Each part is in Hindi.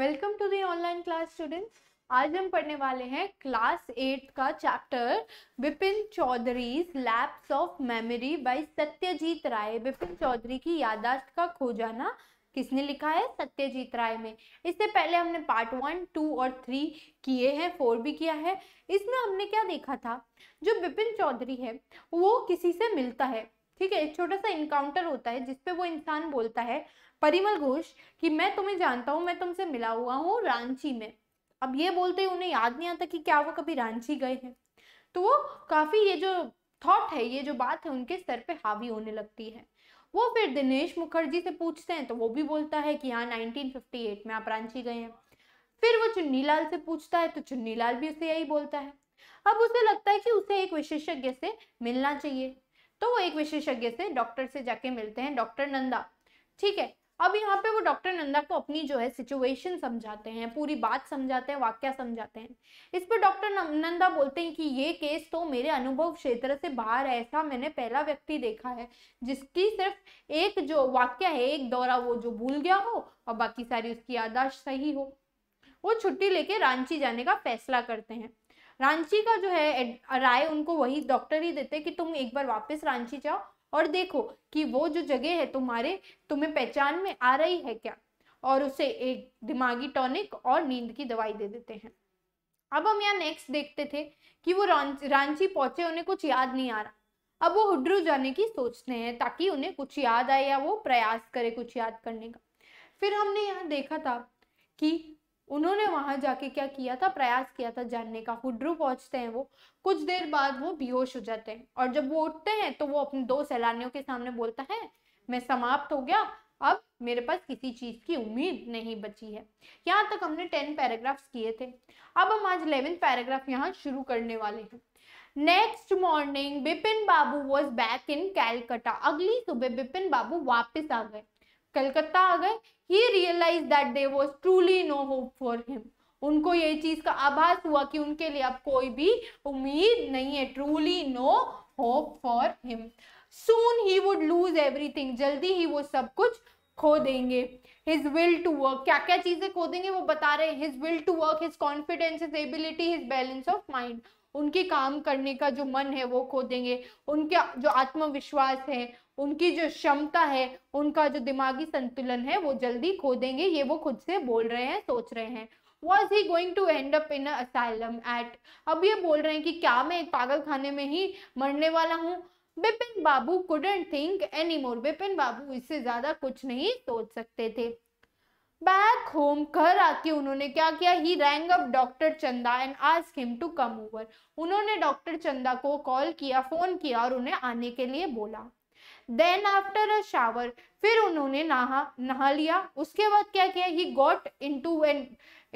Welcome to the online class students आज हम पढ़ने वाले हैं क्लास एट का chapter Vipin Chaudhary lapse of memory by Satyajit Ray Vipin Chaudhary की यादाश्त का खो जाना किसने लिखा है सत्यजीत राय में इससे पहले हमने पार्ट वन टू और थ्री किए हैं फोर भी किया है इसमें हमने क्या देखा था जो विपिन चौधरी है वो किसी से मिलता है ठीक है एक छोटा सा इनकाउंटर होता है जिसपे वो इंसान बोलता है परिमल घोष कि मैं तुम्हें जानता हूँ मैं तुमसे मिला हुआ हूँ रांची में अब ये बोलते ही उन्हें याद नहीं आता कि क्या वो कभी रांची गए हैं तो वो काफ़ी ये जो थॉट है ये जो बात है उनके सर पे हावी होने लगती है वो फिर दिनेश मुखर्जी से पूछते हैं तो वो भी बोलता है कि हाँ 1958 में आप रांची गए हैं फिर वो चुन्नी लाल से पूछता है तो चुन्नी लाल भी उसे यही बोलता है अब उसे लगता है कि उसे एक विशेषज्ञ से मिलना चाहिए तो वो एक विशेषज्ञ से डॉक्टर से जाके मिलते हैं डॉक्टर नंदा ठीक है अब यहाँ पे वो डॉक्टर नंदा को अपनी जो है सिचुएशन समझाते हैं पूरी बात समझाते हैं वाक्य समझाते हैं इस पर डॉक्टर नंदा बोलते हैं कि ये केस तो मेरे अनुभव क्षेत्र से बाहर है ऐसा मैंने पहला व्यक्ति देखा है जिसकी सिर्फ एक जो वाक्य है एक दौरा वो जो भूल गया हो और बाकी सारी उसकी यादाश्त सही हो वो छुट्टी लेके रांची जाने का फैसला करते हैं रांची का जो है राय उनको वही डॉक्टर ही देते कि तुम एक बार वापस रांची जाओ और देखो कि वो जो जगह है तुम्हारे तुम्हें पहचान में आ रही है क्या और उसे एक दिमागी टॉनिक और नींद की दवाई दे देते हैं अब हम यहाँ नेक्स्ट देखते थे कि वो रांची पहुंचे उन्हें कुछ याद नहीं आ रहा अब वो हुड्रू जाने की सोचते हैं ताकि उन्हें कुछ याद आए या वो प्रयास करे कुछ याद करने का फिर हमने यहाँ देखा था कि उन्होंने वहां जाके क्या किया था प्रयास किया था जानने का हुड्रू पहुंचते हैं वो कुछ देर बाद वो बेहोश हो जाते हैं और जब वो उठते हैं तो वो अपने दो सैलानियों के सामने बोलता है मैं समाप्त हो गया अब मेरे पास किसी चीज की उम्मीद नहीं बची है यहाँ तक हमने टेन पैराग्राफ्स किए थे अब हम आज इलेवन पैराग्राफ यहाँ शुरू करने वाले हैं next morning Bipin Babu was back in Calcutta अगली सुबह बिपिन बाबू वापस आ गए कलकत्ता आ गए he realise that there was truly no hope for him उनको ये चीज का आभास हुआ कि उनके लिए अब कोई भी उम्मीद नहीं है truly no hope for him soon he would lose everything जल्दी ही वो सब कुछ खो देंगे हिज विल टू वर्क क्या क्या चीजें खो देंगे वो बता रहे हैं his will to work his confidence his ability his balance of mind उनके काम करने का जो मन है वो खो देंगे उनका जो आत्मविश्वास है उनकी जो क्षमता है उनका जो दिमागी संतुलन है वो जल्दी खो देंगे ये वो खुद से बोल रहे हैं सोच रहे हैं was he going to end up in asylum at अब ये बोल रहे हैं कि क्या मैं एक पागल खाने में ही मरने वाला हूँ Bipin Babu couldn't think any more Bipin Babu इससे ज्यादा कुछ नहीं सोच सकते थे बैक होम घर आके उन्होंने क्या किया he rang up doctor Chanda and आज हिम टू कम ओवर उन्होंने डॉक्टर चंदा को कॉल किया फोन किया और उन्हें आने के लिए बोला देन आफ्टर अ शावर फिर उन्होंने नहा नहा लिया उसके बाद क्या किया he got into an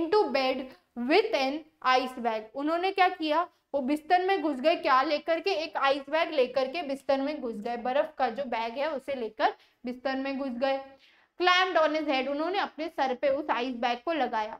into bed with an ice bag उन्होंने क्या किया वो बिस्तर में घुस गए क्या लेकर के एक आइस बैग लेकर के बिस्तर में घुस गए बर्फ का जो बैग है उसे लेकर बिस्तर में घुस गए क्लैम्ड ऑन हिज हेड उन्होंने अपने सर पे उस आइस बैग को लगाया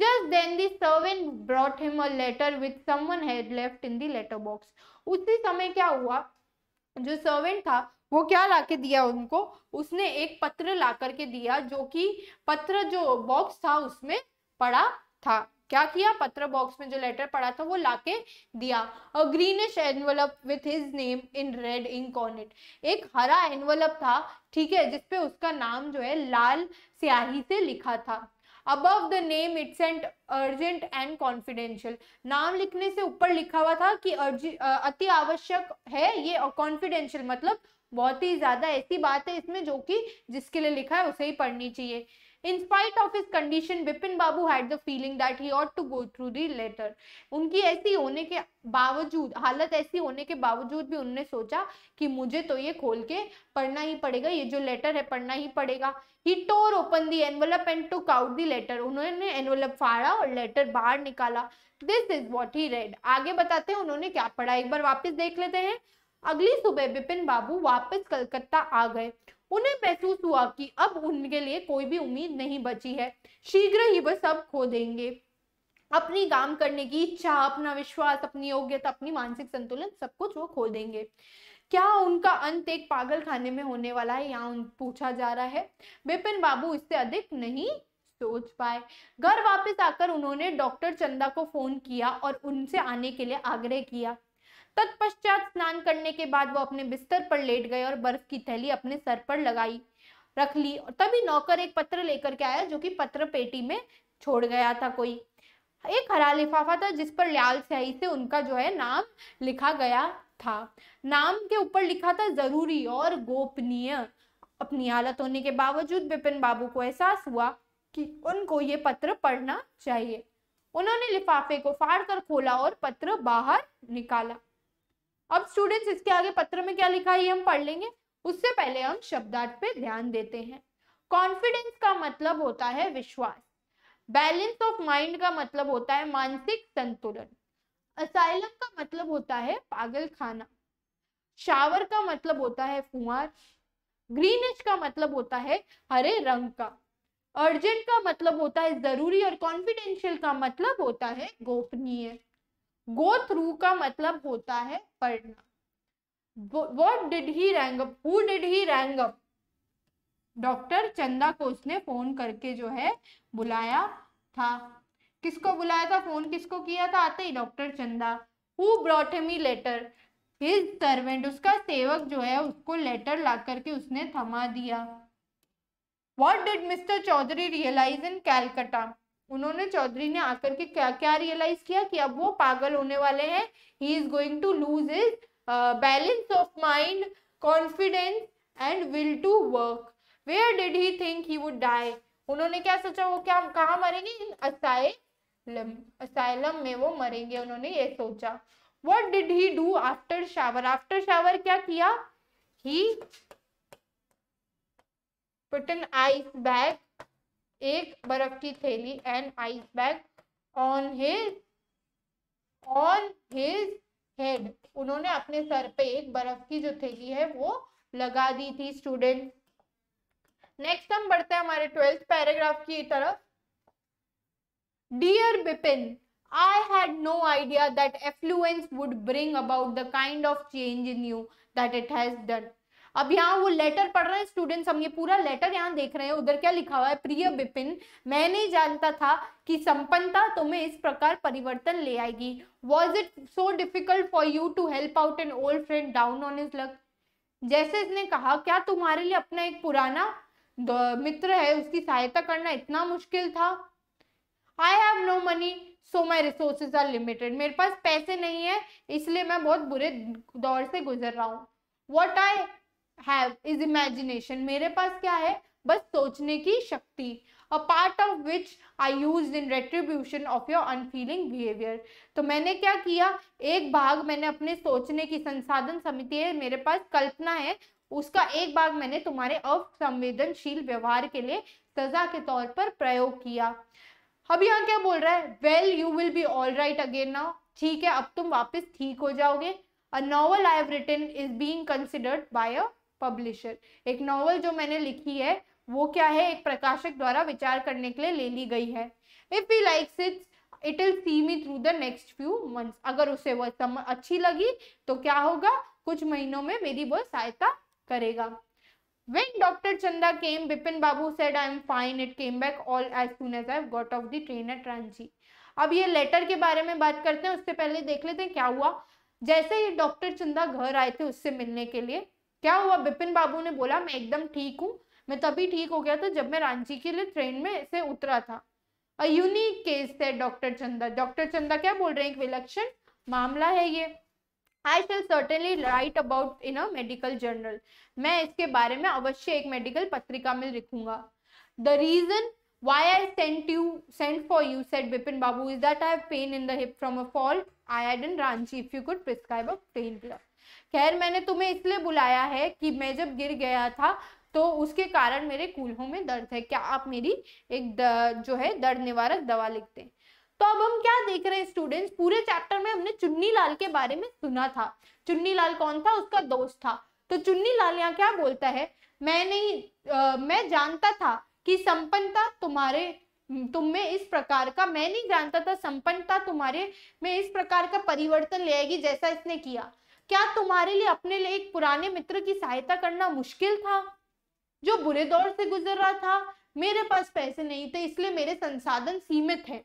just then the servant brought him a letter with someone had left in the letter box उसी समय क्या हुआ जो सर्वेंट था वो क्या ला के दिया उनको उसने एक पत्र ला करके दिया जो कि पत्र जो बॉक्स था उसमें पड़ा था क्या किया पत्र बॉक्स में जो लेटर पड़ा था वो लाके दिया a greenish envelope with his name in red ink on it एक हरा एनवलप था ठीक है जिसपे उसका नाम जो है लाल स्याही से लिखा था above the name it's and urgent and confidential नाम लिखने से ऊपर लिखा हुआ था कि अर्जी अति आवश्यक है ये कॉन्फिडेंशियल मतलब बहुत ही ज्यादा ऐसी बात है इसमें जो कि जिसके लिए लिखा है उसे ही पढ़नी चाहिए In spite of his condition, Bipin Babu had the feeling that he ought to go through the letter. उनकी ऐसी होने के बावजूद हालत ऐसी होने के बावजूद भी उनने सोचा कि मुझे तो ये खोल के पढ़ना ही पड़ेगा ये जो लेटर है पढ़ना ही पड़ेगा he tore open the envelope and took out the letter उन्होंने एनवलप फाड़ा और लेटर बाहर निकाला this is what he read आगे बताते हैं उन्होंने क्या पढ़ा एक बार वापस देख लेते हैं अगली सुबह बिपिन बाबू वापस कलकत्ता आ गए उन्हें महसूस हुआ कि अब उनके लिए कोई भी उम्मीद नहीं बची है शीघ्र ही वह सब खो देंगे अपनी काम करने की इच्छा अपना विश्वास अपनी योग्यता अपनी मानसिक संतुलन सब कुछ वो खो देंगे क्या उनका अंत एक पागल खाने में होने वाला है या उन पूछा जा रहा है बिपिन बाबू इससे अधिक नहीं सोच पाए घर वापस आकर उन्होंने डॉक्टर चंदा को फोन किया और उनसे आने के लिए आग्रह किया तत्पश्चात स्नान करने के बाद वो अपने बिस्तर पर लेट गए और बर्फ की थैली अपने सर पर लगाई रख ली और तभी नौकर एक पत्र लेकर के आया जो कि पत्र पेटी में छोड़ गया था कोई एक हरा लिफाफा था जिस पर लाल स्याही से उनका जो है नाम लिखा गया था नाम के ऊपर लिखा था जरूरी और गोपनीय अपनी हालत होने के बावजूद बिपिन बाबू को एहसास हुआ कि उनको ये पत्र पढ़ना चाहिए उन्होंने लिफाफे को फाड़ कर खोला और पत्र बाहर निकाला अब स्टूडेंट्स इसके आगे पत्र में क्या लिखा है ये हम पढ़ लेंगे उससे पहले हम शब्दार्थ पे ध्यान देते हैं कॉन्फिडेंस का मतलब होता है विश्वास बैलेंस ऑफ माइंड का मतलब होता है मानसिक संतुलन असाइलम का मतलब होता है पागल खाना शावर का मतलब होता है फुहार ग्रीनेज का मतलब होता है हरे रंग का अर्जेंट का मतलब होता है जरूरी और कॉन्फिडेंशियल का मतलब होता है गोपनीय गो थ्रू का मतलब होता है पढ़ना what did he rang up who did he rang up doctor Chanda को उसने फोन करके जो है बुलाया था किसको बुलाया था फोन किसको किया था आते ही doctor Chanda who brought me letter his servant उसका सेवक जो है उसको लेटर ला करके उसने थमा दिया what did mister Chaudhary realise in Calcutta उन्होंने चौधरी ने आकर के क्या क्या रियलाइज किया कि अब वो पागल होने वाले हैं he is going to lose is balance of mind confidence and will to work where did he think he would die उन्होंने क्या सोचा वो क्या कहाँ मरेंगे इन असाइलम असाइलम में वो मरेंगे उन्होंने ये सोचा what did he do after shower after shower क्या किया he put an ice bag एक बर्फ की थैली and ice bag on his on his head उन्होंने अपने सर पे एक बर्फ की जो थैली है वो लगा दी थी स्टूडेंट नेक्स्ट हम बढ़ते हैं हमारे ट्वेल्थ पैराग्राफ की तरफ dear Bipin I had no idea that affluence would bring about the kind of change in you that it has done. अब यहाँ वो लेटर पढ़ रहे हैं स्टूडेंट्स हम ये पूरा लेटर यहाँ देख रहे हैं उधर क्या लिखा हुआ है प्रिय हम्म। बिपिन मैं नहीं जानता था कि संपन्नता तुम्हें इस प्रकार परिवर्तन ले आएगी was it so difficult for you to help out an old friend down on his luck जैसे इसने कहा क्या तुम्हारे लिए अपना एक पुराना मित्र है उसकी सहायता करना इतना मुश्किल था I have no money so my resources are limited मेरे पास पैसे नहीं है इसलिए मैं बहुत बुरे दौर से गुजर रहा हूँ what I have is imagination मेरे पास क्या है बस सोचने की शक्ति a part of which I use in retribution of your unfeeling behaviour तो मैंने क्या किया एक भाग मैंने अपने सोचने की संसाधन समिति है मेरे पास कल्पना है उसका एक भाग मैंने तुम्हारे असंवेदनशील व्यवहार के लिए सजा के तौर पर प्रयोग किया अब यहाँ क्या बोल रहा है well you will be all right again now ठीक है अब तुम वापस ठीक हो जाओगे a novel I have written is being considered by a publisher एक नॉवल जो मैंने लिखी है वो क्या है एक प्रकाशक द्वारा विचार करने के लिए ले ली गई है if you like it's it will see me through the next few months अगर उसे वह अच्छी लगी तो क्या होगा कुछ महीनों में मेरी वह सहायता करेगा When Dr. Chanda came, Bipin Babu said, "I am fine. It came back all as soon as I've got off the train at Ranchi." अब ये लेटर के बारे में बात करते हैं उससे पहले देख लेते हैं क्या हुआ जैसे ही डॉक्टर चंदा घर आए थे उससे मिलने के लिए क्या हुआ बिपिन बाबू ने बोला मैं एकदम ठीक हूँ मैं तभी ठीक हो गया था जब मैं रांची के लिए ट्रेन में से उतरा था अ यूनिक केस है डॉक्टर चंदा डॉक्टर चंदा क्या बोल रहे हैं एक विलक्षण मामला है ये I shall certainly write about in a medical journal मैं इसके बारे में अवश्य एक मेडिकल पत्रिका में लिखूंगा the reason why I sent you sent for you set Bipin babu is that I have pain in the hip from आयोडन Ranchi if you could prescribe a pain killer खैर मैंने तुम्हें इसलिए बुलाया है कि मैं जब गिर गया था तो उसके कारण मेरे कूल्हों में दर्द है क्या आप मेरी एक द, जो है दर्द निवारक दवा लिखते हैं तो अब हम क्या देख रहे हैं स्टूडेंट्स पूरे चैप्टर में हमने चुन्नी लाल के बारे में सुना था चुन्नी लाल कौन था उसका दोस्त था तो चुन्नी लाल यहाँ क्या बोलता है मैं नहीं आ, मैं जानता था कि संपन्नता तुम्हारे तुम हम्म, तो में इस प्रकार का मैं नहीं जानता था संपन्नता तुम्हारे में इस प्रकार का परिवर्तन ले आएगी जैसा इसने किया क्या तुम्हारे लिए अपने लिए एक पुराने मित्र की सहायता करना मुश्किल था जो बुरे दौर से गुजर रहा था मेरे पास पैसे नहीं थे इसलिए मेरे संसाधन सीमित है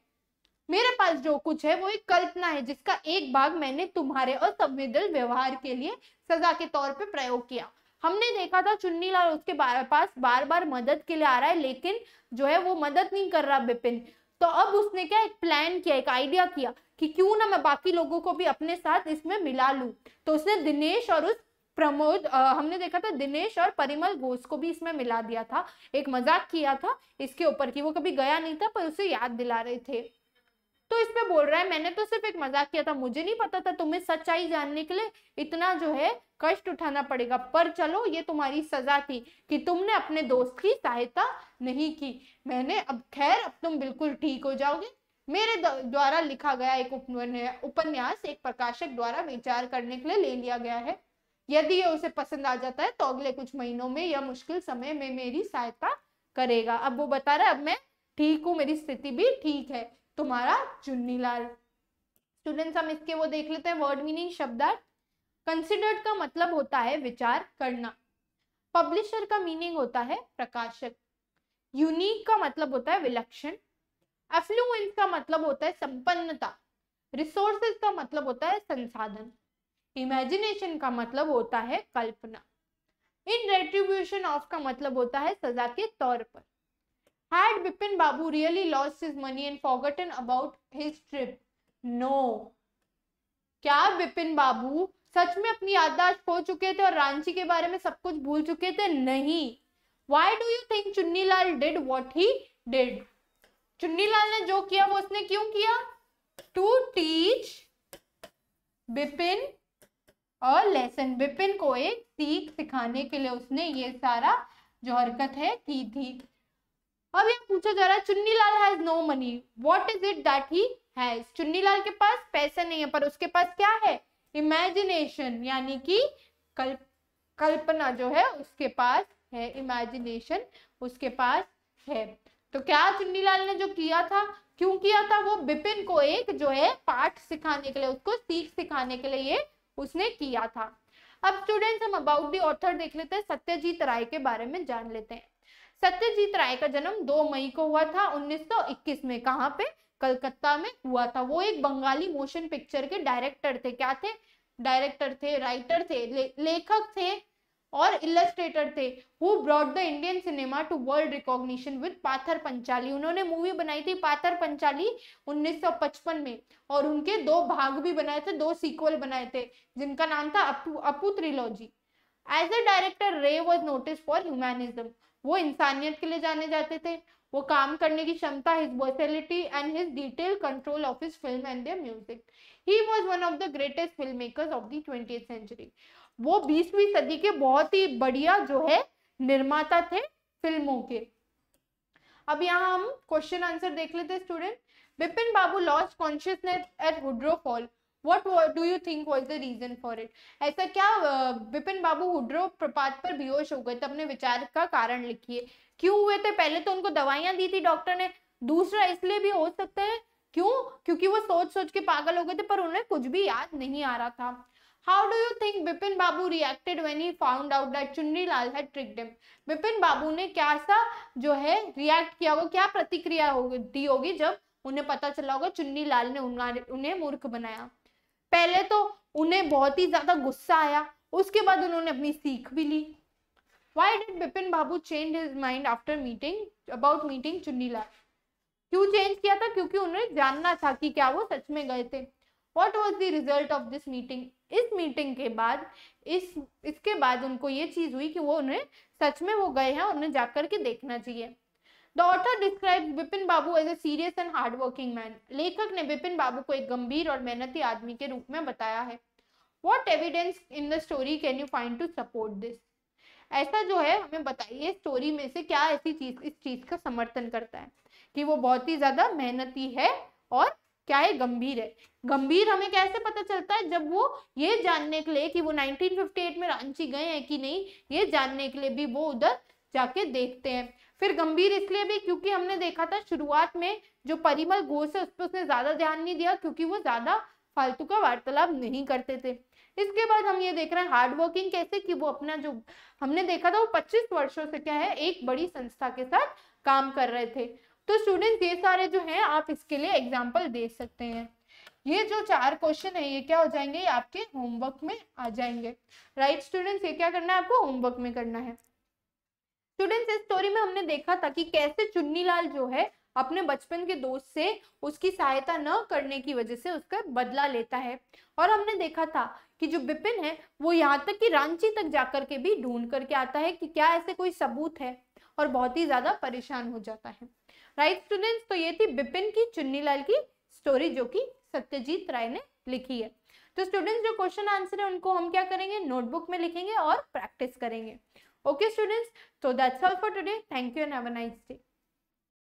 मेरे पास जो कुछ है वो एक कल्पना है जिसका एक भाग मैंने तुम्हारे और संवेदनशील व्यवहार के लिए सजा के तौर पर प्रयोग किया हमने देखा था चुन्नी लाल उसके पास बार बार मदद के लिए आ रहा है लेकिन जो है वो मदद नहीं कर रहा बिपिन तो अब उसने क्या एक प्लान किया एक आइडिया किया कि क्यों ना मैं बाकी लोगों को भी अपने साथ इसमें मिला लू तो उसने दिनेश और उस प्रमोद हमने देखा था दिनेश और परिमल घोष को भी इसमें मिला दिया था एक मजाक किया था इसके ऊपर कि वो कभी गया नहीं था पर उसे याद दिला रहे थे तो इस पे बोल रहा है मैंने तो सिर्फ एक मजाक किया था मुझे नहीं पता था तुम्हें सच्चाई जानने के लिए इतना जो है कष्ट उठाना पड़ेगा पर चलो ये तुम्हारी सजा थी कि तुमने अपने दोस्त की सहायता नहीं की मैंने अब खैर अब तुम बिल्कुल ठीक हो जाओगे मेरे द्वारा लिखा गया एक उपन्यास एक प्रकाशक द्वारा विचार करने के लिए ले लिया गया है यदि ये उसे पसंद आ जाता है तो अगले कुछ महीनों में या मुश्किल समय में मेरी सहायता करेगा अब वो बता रहा है अब मैं ठीक हूँ मेरी स्थिति भी ठीक है तुम्हारा चुन्नी लाल स्टूडेंट्स हम इसके वो देख लेते हैं वर्ड मीनिंग शब्दार्थ कंसिडर्ड का मतलब होता है विचार करना पब्लिशर का मीनिंग होता है प्रकाशक यूनिक का मतलब होता है विलक्षण एफ्लुएंस का मतलब होता है संपन्नता रिसोर्सेज का मतलब होता है संसाधन इमेजिनेशन का मतलब होता है कल्पना इन रेट्रीब्यूशन ऑफ का मतलब होता है सजा के तौर पर Had Bipin Babu really lost his money and forgotten about his trip? No. क्या बिपिन बाबू सच में अपनी याददाश्त खो चुके थे और रांची के बारे में सब कुछ भूल चुके थे नहीं why do you think Lal did what he did Chunni Lal ने जो किया वो उसने क्यों किया टू टीच बिपिन और लेसन बिपिन को एक सीख सिखाने के लिए उसने ये सारा जो हरकत है की थी, थी अब यहाँ पूछा जा रहा है Lal has no money what is it that he has Lal के पास पैसा नहीं है पर उसके पास क्या है इमेजिनेशन यानी कि कल कल्पना जो है उसके पास है इमेजिनेशन उसके पास है तो क्या चुन्नीलाल ने जो किया था क्यों किया था वो बिपिन को एक जो है पाठ सिखाने के लिए उसको सीख सिखाने के लिए ये उसने किया था अब स्टूडेंट्स हम अबाउट दी ऑथर देख लेते हैं सत्यजीत राय के बारे में जान लेते हैं सत्यजीत राय का जन्म 2 मई को हुआ था 1921 में कहाँ पे कलकत्ता में हुआ था वो एक बंगाली मोशन पिक्चर के डायरेक्टर थे क्या थे डायरेक्टर थे राइटर थे ले, लेखक थे और इलस्ट्रेटर थे who brought the Indian cinema to world recognition with Pather Panchali उन्होंने मूवी बनाई थी पाथर पंचाली 1955 में और उनके दो भाग भी बनाए थे दो सीक्वल बनाए थे जिनका नाम था Apu Apu trilogy as a director Ray was noticed for humanism वो इंसानियत के लिए जाने जाते थे वो काम करने की क्षमता his versatility and his detail control of his film and their music he was one of the greatest film makers of the twenty century वो बीसवीं सदी के बहुत ही बढ़िया जो है निर्माता थे फिल्मों के अब यहाँ हम क्वेश्चन आंसर देख लेते student Bipin babu lost consciousness at Woodrow fall what do you think was the reason for it ऐसा क्या विपिन बाबू हुड्रो प्रपात पर बेहोश हो गए थे अपने विचार का कारण लिखिए क्यों हुए थे पहले तो उनको दवाइयां दी थी डॉक्टर ने दूसरा इसलिए भी हो सकता है क्यों क्योंकि वो सोच सोच के पागल हो गए थे पर उन्हें कुछ भी याद नहीं आ रहा था How do you think Bipin Babu reacted when he found out that Chunni Lal had tricked him? Bipin Babu ने क्या सा जो है रिएक्ट किया वो क्या प्रतिक्रिया होगी दी होगी जब उन्हें पता चला होगा चुन्नी लाल ने उन्हें मूर्ख बनाया पहले तो उन्हें बहुत ही ज्यादा गुस्सा आया उसके बाद उन्होंने अपनी सीख भी ली why did Bipin babu change his mind after meeting about meeting Chunnilal क्यों चेंज किया था क्योंकि उन्हें जानना था कि क्या वो सच में गए थे what was the result of this meeting इस मीटिंग के बाद इस इसके बाद उनको ये चीज़ हुई कि वो उन्हें सच में वो गए हैं उन्हें जाकर के देखना चाहिए the author describe Vipin babu as a serious and hard working man लेखक ने विपिन बाबू को एक गंभीर और मेहनती आदमी के रूप में बताया है what evidence in the story can you find to support this ऐसा जो है हमें बताइए स्टोरी में से क्या ऐसी चीज इस चीज का समर्थन करता है कि वो बहुत ही ज्यादा मेहनती है और क्या है गंभीर है गंभीर हमें कैसे पता चलता है जब वो ये जानने के लिए कि वो 1958 में रांची गए हैं कि नहीं ये जानने के लिए भी वो उधर जाके देखते हैं फिर गंभीर इसलिए भी क्योंकि हमने देखा था शुरुआत में जो परिमल घोष है उस पर उसने ज्यादा ध्यान नहीं दिया क्योंकि वो ज्यादा फालतू का वार्तालाप नहीं करते थे इसके बाद हम ये देख रहे हैं हार्ड वर्किंग कैसे कि वो अपना जो हमने देखा था वो 25 वर्षों से क्या है एक बड़ी संस्था के साथ काम कर रहे थे तो स्टूडेंट ये सारे जो हैं आप इसके लिए एग्जाम्पल दे सकते हैं ये जो चार क्वेश्चन है ये क्या हो जाएंगे ये आपके होमवर्क में आ जाएंगे राइट right, स्टूडेंट्स ये क्या करना है आपको होमवर्क में करना है स्टूडेंट्स इस स्टोरी में हमने देखा था कि कैसे चुन्नीलाल जो है अपने बचपन के दोस्त से उसकी सहायता न करने की वजह से उसका बदला लेता है और हमने देखा था कि जो बिपिन है वो यहाँ तक कि रांची तक जाकर के भी ढूंढ करके आता है कि क्या ऐसे कोई सबूत है और बहुत ही ज्यादा परेशान हो जाता है राइट स्टूडेंट्स तो ये थी बिपिन की चुन्नीलाल की स्टोरी जो कि सत्यजीत राय ने लिखी है तो स्टूडेंट्स जो क्वेश्चन आंसर है उनको हम क्या करेंगे नोटबुक में लिखेंगे और प्रैक्टिस करेंगे Okay students, so that's all for today. Thank you and have a nice day.